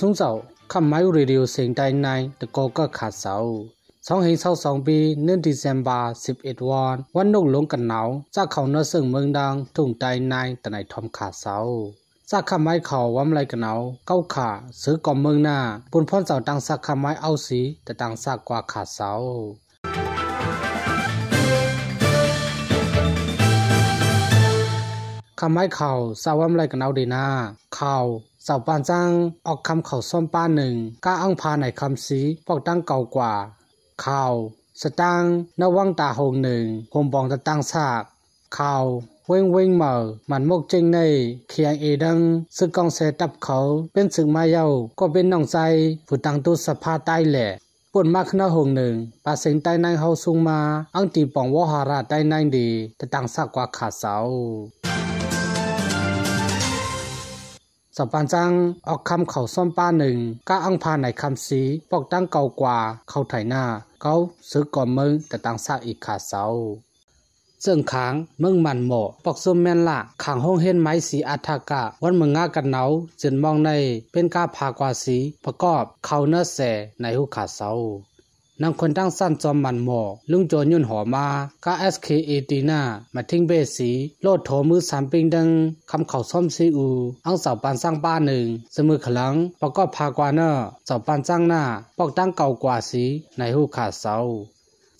สงจาข้ามม้รีดิวเสียงใดในตะโกก็ขาดเสาสองเฮงเศร้าสองปีเนื่องดีเซมบาสิบเอ็ดวันวันนกหลงกันหนาวจากเขาเนื้อซึ่งเมืองดังทุ่งใจในต่ในทอมขาดเสาสักคำไม้เขาว่มไรกันเอาเก้าขาซื้อกอมเมืองหน้าปุ่นพ่อนเสาตังสักคำไม้เอาสี แต่ตังสักกว่าขาดเสาคำไม้เขาสาว่มไรกันเอาดีหน้าเขาสาวปานจังออกคำเขาซ่อมป้าหนึ่งก้าอ้างพาไหนคำสีปอกตั้งเก่ากว่าเข่าสตังนว่างตาหงหนึ่งหมบองตะตั้งซากเข่าเว้งเว้งเมามันมกเจงในเคียงเอดังซึ่งกองเสตับเขาเป็นสึงมาเย้าก็เป็นน้องใจผู้ตังตุสภาใต้แหละปวดมากขนาหงหนึ่งปาเสงใต้นายเฮาสูงมาอังตีป่องวหาราใต้นายดีแต่ตังสักกว่าขาเสาสองปานจัง ออกคำเขาซ่อมป้าหนึ่ง ก้าอังพาในคำสี ปอกตั้งเก่ากว่าเขาไถหน้าเขาซื้อก่อนมึงแต่ต่างซากอีกขาเสาเจิงค้างมืองมันหมอปอกซุ่มแม่นละขังห้องเห็นไม้สีอัฐากะ วันมึงง่ากันเนาจนมองในเป็นก้าพากว่าสีประกอบเขาเนื้อแสในหุขาเสานำคนตั้งสั้นจอมมันหมอ ลุงโจนยุ่นหอมาก้าคเอตีหน้ามาทิ้งเบสี โลดโถมือสามปิงดังคำเข่าซ่อมซีอู อังเสาปันสร้างบ้านหนึ่งสมือขลังปะก็พากวาเนอร์เสาปันสร้างหน้า ปอกตั้งเก่ากว่าสี ในหูขาดเสา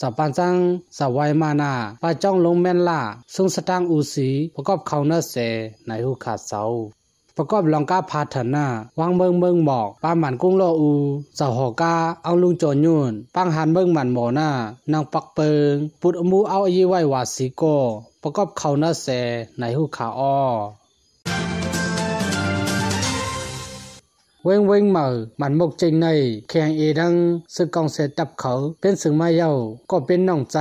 สาปันสร้างสาวไวมานาปาจ้องลงแม่นล่าซุงสตางอูสี ประกอบเข่าเนอร์เสในหูขาดเสาประกอบลองกาพาถนาวางเบิงเบิงบอก ป้าหมันกุ้งโลอูเสาหอกาเอาลุงโจนยุนปังหันเบิงหมันหมอหน้า นางปักเปิงปุดอมูเอาอีไว้วาสิโก ประกอบเขาหน้าแสในหูขาอ้อเว้งเว้งเมามันมกจริงในแข่งเอดังซึ่งกองเสตับเขาเป็นสึงไม่เย้าก็เป็นน่องใจ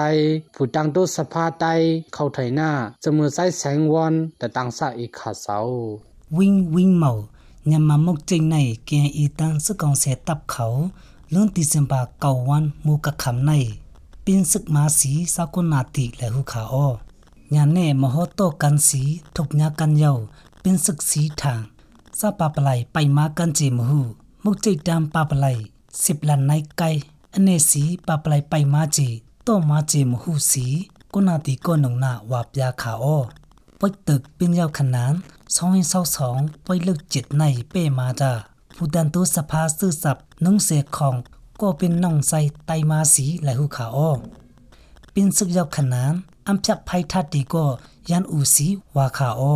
ผู้ตังตัวสภาไตเขาไถหน้าจะมือไส้แสงวอนแต่ตังสะอีกขาเสา wing wing mau nyamma mok ching nai kien i tan su kong se tap khau lun ti sim ba kaw wan mu ka kham nai pin sik ma si sa ko na ti le hu kha o nya ne mo ho to kan si thuk nya kan yau pin sik si tha sa pa palai pai ma kan chi mu hu muk chik tam pa palai sip lan nai kai ane si pa palai pai ma chi to ma chi mu hu si ko na ti ko nong na wa pya kha o ป่อยตึกเป็นยาวขนานสองเศร้าสองป่อยเลิกจิตในเป้มาจ้าผู้ดันตุสภาซื่อสับนุ่งเสียของก็เป็นน้องใสไตมาสีไหลหูขาอ้อเป็นซึกยาวขนานอัมจับไพทัดดีก็ยันอูสีวาขาอ้อ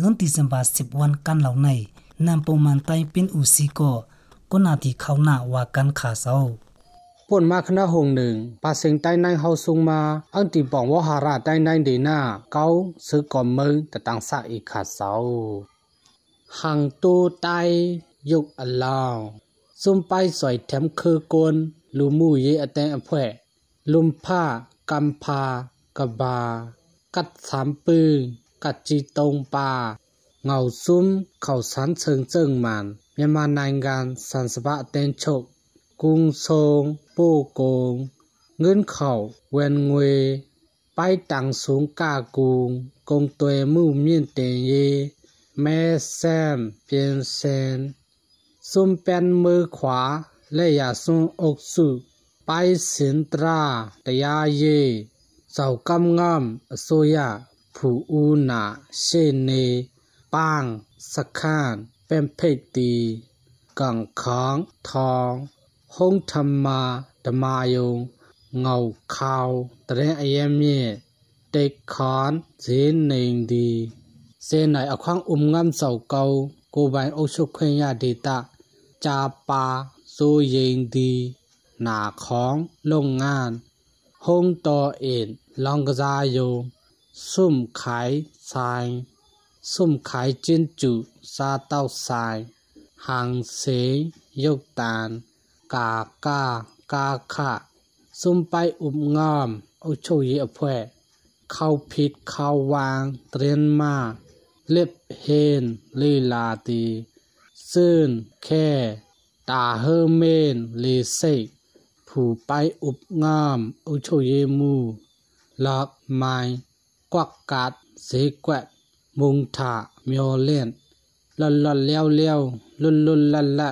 လွန်ဒီဇင်ဘာ11ကန်လောက်နိုင်နမ်ပုံမှန်တိုင်းပင်ဦးစီကိုကိုနာတီခေါနာဝါကန်ခါဆောพ่นมาคณะหงหนึ่งปาสิงใต้ในเฮาซุงมา อังติปองวหาราใต้ในเดนาเกาซื้อก่อมมึงแต่ตังสะอีกขาดเสาหังตูไตยุกอัลลาว ซุมไปสอยแถมคือโกน ลูมูเยอแตงอแพลุมผ้ากำพา กะบา กัดสามปืนกัดจีตรงปา เงาซุ้มเข่าสันเชิงเจิงมันยมีมานายงานสันสบะเตนโชกกุงทรงโปโกง เงินเข่าเวนงวไปต่างสูงกากุงกงตัวมู่มีนเตยเยแม่แซมเปียนเซน ซุ่มเป็นมือขวา และอยาซุ่มอกสุไปสินตราตยาเยเจ้ากำงามโซยาผู้อูนาเชเนปางสักขาน เป็นเพตีกังขังทองဟုံးထမဓမာယုံငေါခေါတရင်အယံမြင့်တိတ်ခန်ဇင်းနေဒီစေနိုင်အခွန်အုံငမ်ဆောက်ကောကိုပိုင်အုပ်ချုပ်ခွင့်ရဒေတာဂျာပါစိုးရင်ဒီနာခေါင်လုပ်ငန်းဟုံးတော်အင်လောင်ကစားယုံစုံခိုင်ဆိုင်စုံခိုင်ကျင်းကျူစားတောက်ဆိုင် hàng xế dục tàn กา กา กาคะซุมไปอุบงอมเอาโชยอเพยเข้าผิดเข้าวางเตรียนมา เล็บเฮนลีลาตี ซื่นแค่ ตาเฮเมนลีเซกผูไปอุบงามอุโชเยมู ลอกไม้กวักกาดเสกแกมุงถาเมียวเล่นลลลเลี้ยวเลี้ยวลุลลุลลลนละ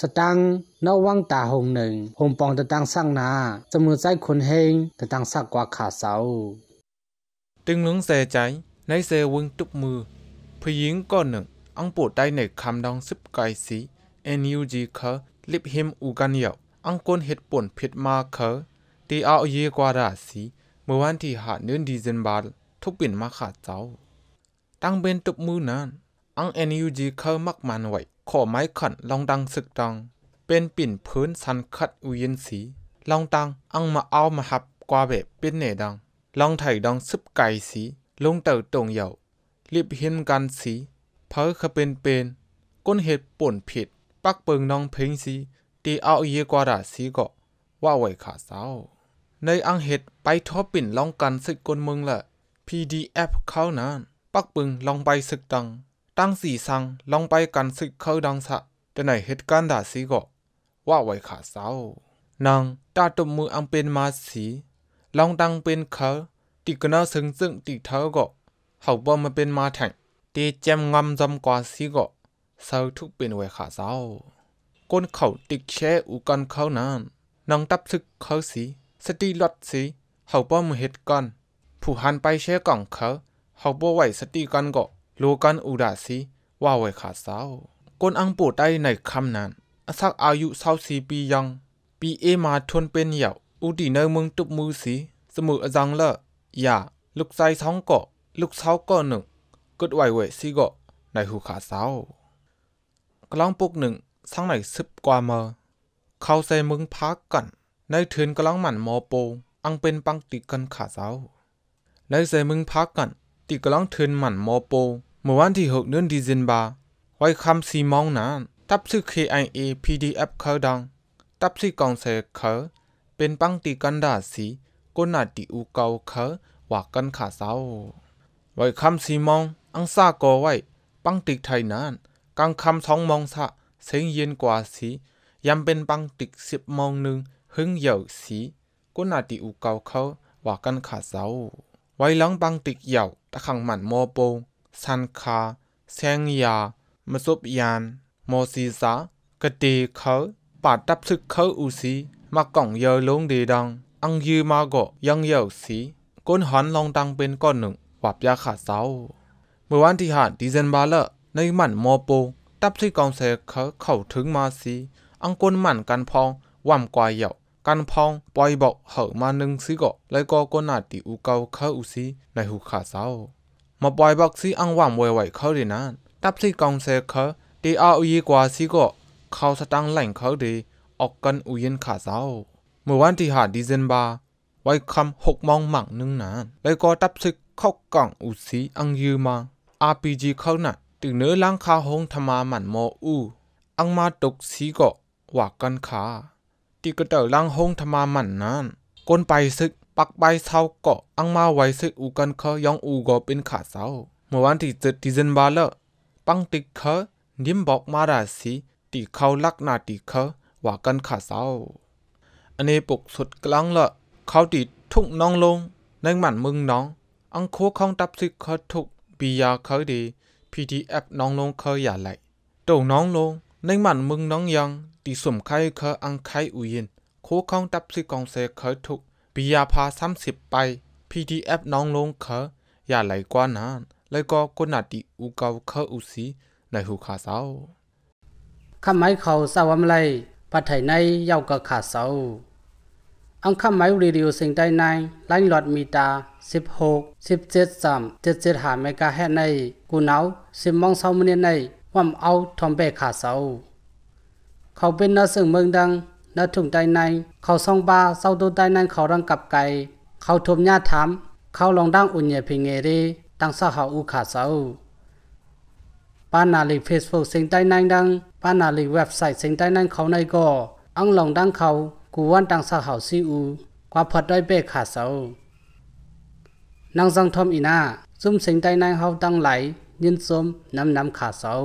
สตังนวังตาหงหนึ่ง หงปองตะตังสร้างนาจมือใจคนเฮงตะตังสักกว่าขาเสาตึงหลงเสใจในเสวงตุบมือผู้หญิงก้อนหนึ่ง อังปวดได้ในคำดองซึบไกสีเอ็นยูจีเขาลิบหิมอูกันเหยวอังกนเห็ดป่นผิดมาเขาตีเอาเยกว่าราสีเมื่อวันที่หาเนือดีเซนบาลทุกปิ่นมาขาดเจ้า ตั้งเป็นตุบมือนั้นอังเอ็นยูจีเขามักมันไวขอไม้ขันลองดังสึกดัง เป็นปิ่นพื้นสันคัดอุยนสี ลองดังอังมาเอามาหับกว่าแบบเป็นเนดัง ลองไถดังซึบไก่สีลงเต่าตรงเหยารีบเห็นกันสี เพอขเป็นเป็นก้นเห็ดป่นผิด ปักเปิงน้องเพ่งสีตีเอาเยกว่าดาสีก็ว่าไหวขาเศร้า ในอังเห็ดไปทอปิ่นลองกันสึกก้นมึงละ PDF เขานั้นปักปึงลองไปสึกดังตั้งสีสังลองไปกันสึกเข้าดังสะแต่ไหนเหตุการณ์ดาสีก็ว่าไว้ขาเศร้า นางตาตบมืออังเป็นมาสี ลองตังเป็นเขาติกนาซึ่งซึ่งติเธอก็เขาบ่มาเป็นมาแทงเตแจมงำจำกว่าสีก็เศร้าทุกเป็นไว้ขาเศร้า ก้นเขาติดแช่อุกันเขานานนางตับซึกเขาสี สติลดสีเขาบ่มือเหตุการณ์ผู้หันไปแช่กล่องเขาเขาบ่ไหวสติกันก็โลกันอุดาสีว่าไวขาเศร้าคนอังปูได้ในคำนั้นสักอายุสาวสีปียัง ปีเอมาทนเป็นเหยาอุดีในเมืองตุบมือสีสมุอจังลอย่าลูกใจท้องเกาะลูกเท้าก็หนึ่งกดไหวเวสีเกาะในหูขาเศร้ากลางปุกหนึ่งสังไหนซึบกว่าเมอ เข้าใส่มึงพักกันในเทือนกลองหมันมอโปงอังเป็นปังติกันขาเ้าในใส่มึงพักกันติกลองเทือนหมันมอโปงมื่อวันที่6เดือนธันวาคมไว้คำสีมองนั้นทับซึง KIA PDF เขาดัง ทับซึกกองเสเขาเป็นปังตีกันดาสีก็น่าติอกเกาเขาว่ากันขาเศร้าไว้คำสีมอง อังซาโกไว้ ปังติไทยนั้นกัางคำสองมองสะเสียงเย็นกว่าสียำเป็นปังติสิบมองหนึ่งหึงเหยี่ยสีก็น่าติอกเกาเขาว่ากันขาเศร้าไว้หลังปังติเหยี่ยตะขังหมันโมโปงสันคาแซงยามซุบยาน โมซีซากะตีเขาปาดับซึกเขาอูซี มาก่องเยอลงดีดัง อังยืมาโกยังเยอสีก้นหันลองดังเป็นก้อนหนึ่งวับยาขาดเสาเมื่อวันที่หาดีเซนบาเลในหมันโมโป ตับที่กองเสเขาเข้าถึงมาสีอังก้นหมันกันพองว่ำกวายเหยากันพองปล่อยบอกเหอมาหนึ่งซิกอแล้วก็ก้นหนาติอูเกาเขาอูซีในหูขาดเสามาปล่อยบักซีอังวามไวไวเขาดีนั้นตับซีกองเซเขาดีอาอุยกว่าซีก็เขาสตังแหล่งเขาดีออกกันอุยินขาเศร้าเมื่อวันที่หาดีเซนบาไว้คำหกมองหมังนึงนะนแล้วก็ตับซึกเข้ากล่องอุซีอังยืมมา RPG เขาหนะถึงเนื้อล้างคาหงธรรมาหมันโมอูอังมาตกซีก็หวากกันขาที่กระเตาล้างหงธรรมาหมันนั้นก้นไปซึกปักใบเสาเกาะอังมาไว้ซึ่อูกันเขายองอูกอเป็นขาเสาเมื่อวันที่เจ็ดดิเันบาลปังติเขานิมบอกมาราสีตีเขาลักนาตีเขาว่ากันขาเสาอันนี้ปกสุดกลางละ เขาตีทุกน้องลงในหมันมึงน้อง อังโคข้องตับซึงเขาทุกปียาเขาดี PDF น้องลงเขาอย่าไหลตัวน้องลงในหมันมึงน้องยังตีสมไข่เขาอังไข่อุยิน โคข้องตับซึ่กองเซเขาทุกปียาพาสามสิบไป PDF น้องลงเขอย่าไหลกว่านั้นเลยก็กนาดิอุกาเขาอุสีในหูขาเสาข้าไม้เขาสาวมไลปัดไถในเยาวกับขาเสาอังข้าไม้รีดิวสิงไดในไลน์หลอดมีตาสิบหกสิบเจ็ดสามเจ็ดเจ็ดหาเมกะแฮใน กูนาสิบมองเสาเมเนในว่ำเอาทอมเบขาเสาเขาเป็นนาสึ่งเมืองดังนาถุงใจในเขาซองบาเศร้าดูใจในเขารังกับไก่เขาทุบญาถามเขาลองดังอุ่นเย่พิงเงรีตั้งเศรเาาอูขาเศร้าป้านาลีเฟซบุ๊กสิงใจนดังป้านาลีเว็บไซต์สิงใจนเขาในก่อังลองดังเขากูวันตั้งเศรเาาซีอูกว่าพอดได้เบกขาเศร้านางจังทอมอีน่าซุ่มสิงใจนเขาตั้งไหลยินสมน้ำน้ำขาเศร้า